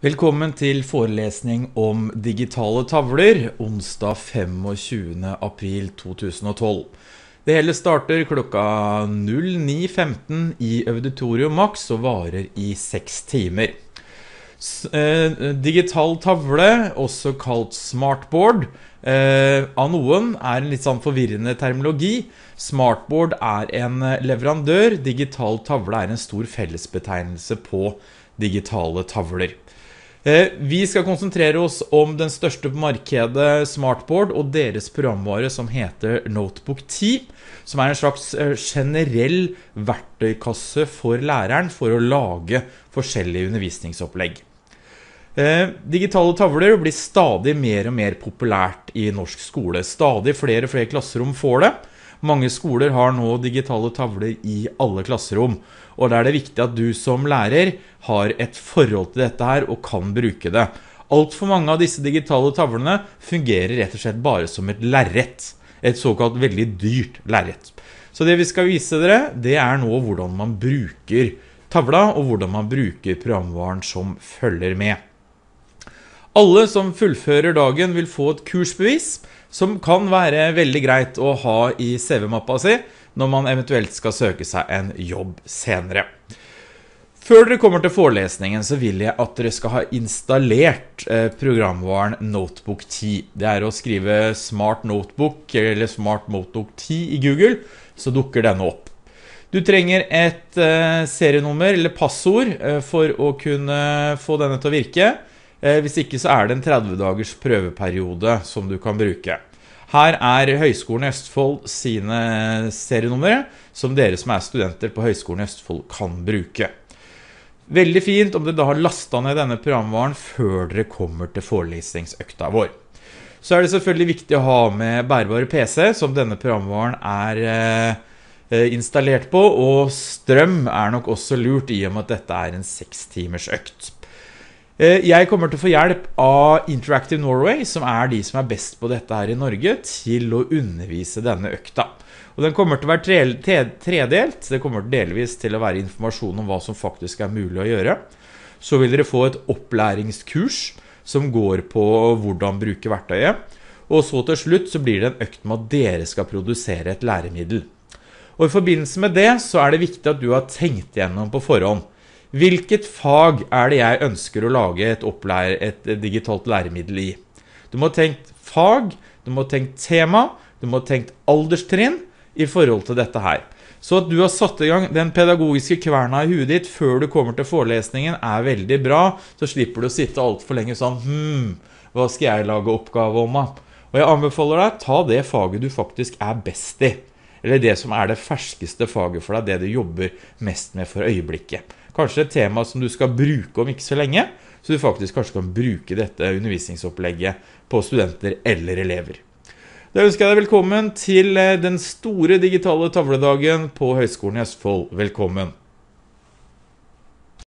Velkommen til forelesning om digitale tavler, onsdag 25. april 2012. Det hele starter klokka 09.15 i Auditorium Max og varer i seks timer. Eh, digital tavle, også kalt smartboard, eh, av noen er en litt sånn forvirrende terminologi. Smartboard er en leverandør, digital tavle er en stor fellesbetegnelse på digitale tavler. Eh, vi skal konsentrere oss om den største på markedet, Smartboard, og deres programvare som heter Notebook 10, som er en slags eh, generell verktøykasse for læreren for å lage forskjellige undervisningsopplegg. Eh, digitale tavler blir stadig mer og mer populært i norsk skole. Stadig flere og flere klasserom får det. Mange skoler har nå digitale tavler i alle klasserom. Og da er det viktig at du som lærer har et forhold til dette her og kan bruke det. Altfor mange av disse digitale tavlene fungerer rett og slett bare som et lerret. Et såkalt veldig dyrt lerret. Så det vi skal vise dere, det er nå hvordan man bruker tavla, og hvordan man bruker programvaren som følger med. Alle som fullfører dagen, vil få et kursbevis, som kan være veldig greit å ha i CV-mappa si når man eventuelt skal søke seg en jobb senere. Før dere kommer til forelesningen, så vil jeg at dere skal ha installert eh, programvaren Notebook 10. Det er å skrive Smart Notebook eller Smart Notebook 10 i Google, så dukker denne opp. Du trenger et eh, serienummer eller passord eh, for å kunne få denne til å virke. Eh, hvis ikke så er det en 30 dagers prøveperiode som du kan bruke. Her er Høgskolen i Østfold sine serienumre, som dere som er studenter på Høgskolen i Østfold kan bruke. Veldig fint om dere da har lasta ned denne programvaren før dere kommer til forelesningsøkta vår. Så er det selvfølgelig viktig å ha med bærbare PC, som denne programvaren er eh, installert på, og strøm er nok også lurt i og med at dette er en sekstimers økt. Eh, jeg kommer til å få hjelp av Interactive Norway, som er de som er best på dette her i Norge, til å undervise denne økta. Og den kommer til å være tredelt. Det kommer delvis til å være informasjon om hva som faktisk er mulig å gjøre. Så vil dere få et opplæringskurs som går på hvordan bruke verktøyet. Og så til slutt så blir det en økt med at dere skal produsere et læremiddel. Og i forbindelse med det så er det viktig at du har tenkt gjennom på forhånd. Hvilket fag er det jeg ønsker å lage et, opplære, et digitalt læremiddel i? Du må tenke fag, du må tenke tema, du må tenke tenkt alderstrinn i forhold til dette her. Så at du har satt i gang den pedagogiske kverna i huet ditt før du kommer til forelesningen, er veldig bra. Så slipper du å sitte altfor lenge sånn Hm, hva skal jeg lage oppgave om, da? Og jeg anbefaler deg, ta det faget du faktisk er best i. Eller det som er det ferskeste faget for deg, det du jobber mest med for øyeblikket kanskje et tema som du skal bruke om ikke så lenge. Så du faktisk kanskje kan bruke dette undervisningsopplegget på studenter eller elever. Da ønsker jeg deg velkommen til eh, den store digitale tavledagen på Høgskolen i Østfold. Velkommen.